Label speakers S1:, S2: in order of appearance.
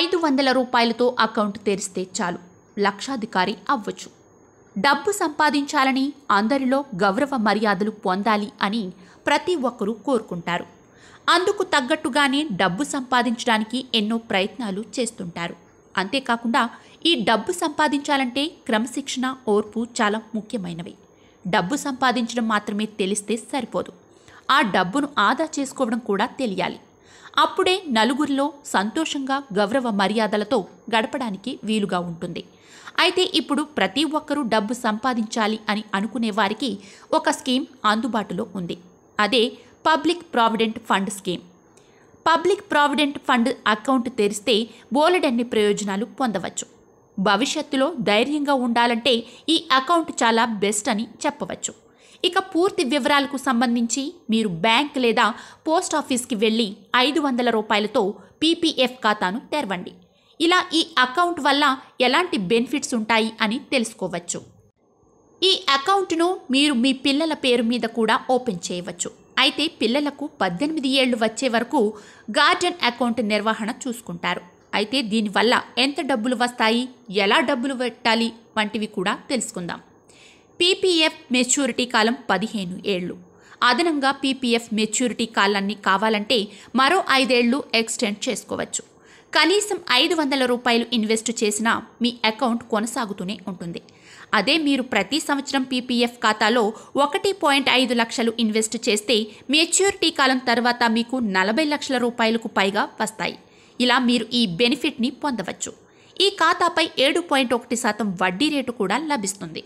S1: ఐదు వందల రూపాయలతో అకౌంట్ తెరిస్తే చాలు లక్షాధికారి అవ్వచ్చు డబ్బు సంపాదించాలని అందరిలో గౌరవ మర్యాదలు పొందాలి అని ప్రతి ఒక్కరూ కోరుకుంటారు అందుకు తగ్గట్టుగానే డబ్బు సంపాదించడానికి ఎన్నో ప్రయత్నాలు చేస్తుంటారు అంతేకాకుండా ఈ డబ్బు సంపాదించాలంటే క్రమశిక్షణ ఓర్పు చాలా ముఖ్యమైనవి డబ్బు సంపాదించడం మాత్రమే తెలిస్తే సరిపోదు ఆ డబ్బును ఆదా చేసుకోవడం కూడా తెలియాలి అప్పుడే నలుగురిలో సంతోషంగా గౌరవ మర్యాదలతో గడపడానికి వీలుగా ఉంటుంది అయితే ఇప్పుడు ప్రతి ఒక్కరూ డబ్బు సంపాదించాలి అని అనుకునే వారికి ఒక స్కీమ్ అందుబాటులో ఉంది అదే public provident fund scheme public provident fund account తెరిస్తే బోలెడన్ని ప్రయోజనాలు పొందవచ్చు భవిష్యత్తులో ధైర్యంగా ఉండాలంటే ఈ అకౌంట్ చాలా బెస్ట్ అని చెప్పవచ్చు ఇక పూర్తి వివరాలకు సంబంధించి మీరు బ్యాంక్ లేదా పోస్ట్ ఆఫీస్కి వెళ్ళి ఐదు వందల రూపాయలతో పీపీఎఫ్ ఖాతాను తెరవండి ఇలా ఈ అకౌంట్ వల్ల ఎలాంటి బెనిఫిట్స్ ఉంటాయి అని తెలుసుకోవచ్చు ఈ అకౌంట్ను మీరు మీ పిల్లల పేరు మీద కూడా ఓపెన్ చేయవచ్చు అయితే పిల్లలకు పద్దెనిమిది ఏళ్ళు వచ్చే వరకు గార్డెన్ అకౌంట్ నిర్వహణ చూసుకుంటారు అయితే దీనివల్ల ఎంత డబ్బులు వస్తాయి ఎలా డబ్బులు పెట్టాలి వంటివి కూడా తెలుసుకుందాం పీపీఎఫ్ మెచ్యూరిటీ కాలం పదిహేను ఏళ్లు అదనంగా పీపీఎఫ్ మెచ్యూరిటీ కాలాన్ని కావాలంటే మరో ఐదేళ్లు ఎక్స్టెండ్ చేసుకోవచ్చు కనీసం ఐదు వందల రూపాయలు ఇన్వెస్ట్ చేసినా మీ అకౌంట్ కొనసాగుతూనే ఉంటుంది అదే మీరు ప్రతి సంవత్సరం పీపీఎఫ్ ఖాతాలో ఒకటి పాయింట్ ఐదు లక్షలు ఇన్వెస్ట్ చేస్తే మెచ్యూరిటీ కాలం తర్వాత మీకు నలభై లక్షల రూపాయలకు పైగా వస్తాయి ఇలా మీరు ఈ బెనిఫిట్ని పొందవచ్చు ఈ ఖాతాపై ఏడు పాయింట్ ఒకటి శాతం వడ్డీ రేటు కూడా లభిస్తుంది